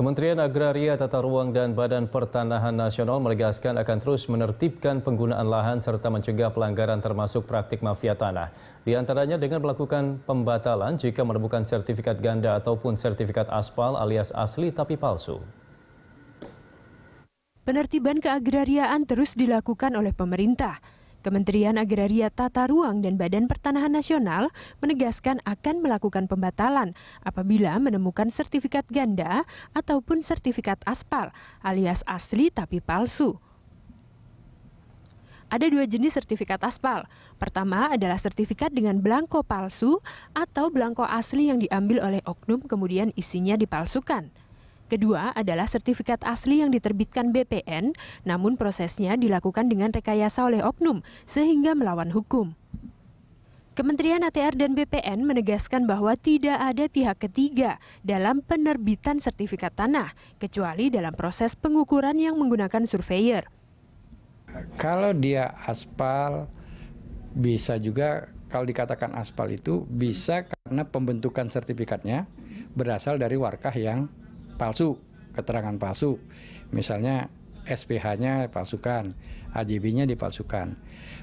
Kementerian Agraria Tata Ruang dan Badan Pertanahan Nasional menegaskan akan terus menertibkan penggunaan lahan serta mencegah pelanggaran termasuk praktik mafia tanah. Di antaranya dengan melakukan pembatalan jika menemukan sertifikat ganda ataupun sertifikat aspal alias asli tapi palsu. Penertiban keagrariaan terus dilakukan oleh pemerintah. Kementerian Agraria Tata Ruang dan Badan Pertanahan Nasional menegaskan akan melakukan pembatalan apabila menemukan sertifikat ganda ataupun sertifikat aspal alias asli tapi palsu. Ada dua jenis sertifikat aspal. Pertama adalah sertifikat dengan belangko palsu atau belangko asli yang diambil oleh oknum kemudian isinya dipalsukan. Kedua adalah sertifikat asli yang diterbitkan BPN, namun prosesnya dilakukan dengan rekayasa oleh oknum sehingga melawan hukum. Kementerian ATR dan BPN menegaskan bahwa tidak ada pihak ketiga dalam penerbitan sertifikat tanah, kecuali dalam proses pengukuran yang menggunakan surveyor. Kalau dia aspal, bisa juga kalau dikatakan aspal itu bisa karena pembentukan sertifikatnya berasal dari warkah yang palsu, keterangan palsu. Misalnya SPH-nya dipalsukan, AJB-nya dipalsukan.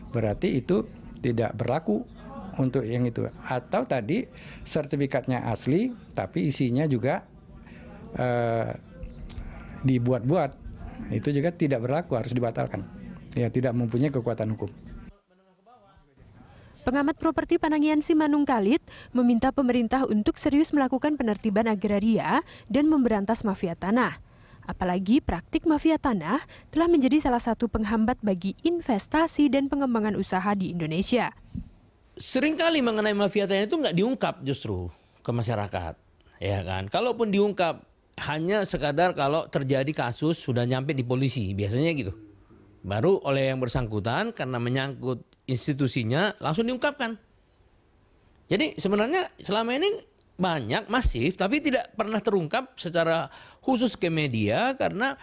Berarti itu tidak berlaku untuk yang itu. Atau tadi sertifikatnya asli, tapi isinya juga eh, dibuat-buat, itu juga tidak berlaku, harus dibatalkan. Ya tidak mempunyai kekuatan hukum. Pengamat properti Panangian Simanung Kalit meminta pemerintah untuk serius melakukan penertiban agraria dan memberantas mafia tanah. Apalagi praktik mafia tanah telah menjadi salah satu penghambat bagi investasi dan pengembangan usaha di Indonesia. Seringkali mengenai mafia tanah itu nggak diungkap justru ke masyarakat. Ya kan? Kalaupun diungkap hanya sekadar kalau terjadi kasus sudah nyampe di polisi, biasanya gitu. Baru oleh yang bersangkutan karena menyangkut institusinya langsung diungkapkan. Jadi sebenarnya selama ini banyak masif tapi tidak pernah terungkap secara khusus ke media karena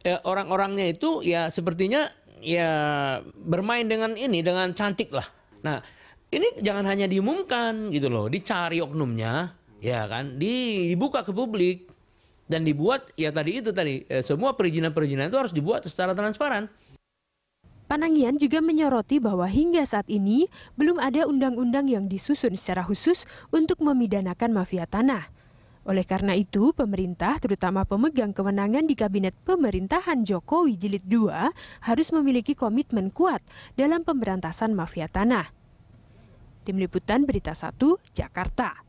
eh, orang-orangnya itu ya sepertinya ya bermain dengan ini dengan cantik lah. Nah, ini jangan hanya diumumkan gitu loh, dicari oknumnya ya kan, dibuka ke publik dan dibuat ya tadi itu tadi eh, semua perizinan-perizinan itu harus dibuat secara transparan. Panangian juga menyoroti bahwa hingga saat ini belum ada undang-undang yang disusun secara khusus untuk memidanakan mafia tanah. Oleh karena itu, pemerintah, terutama pemegang kewenangan di Kabinet Pemerintahan Jokowi Jilid II, harus memiliki komitmen kuat dalam pemberantasan mafia tanah. Tim Liputan Berita Satu, Jakarta.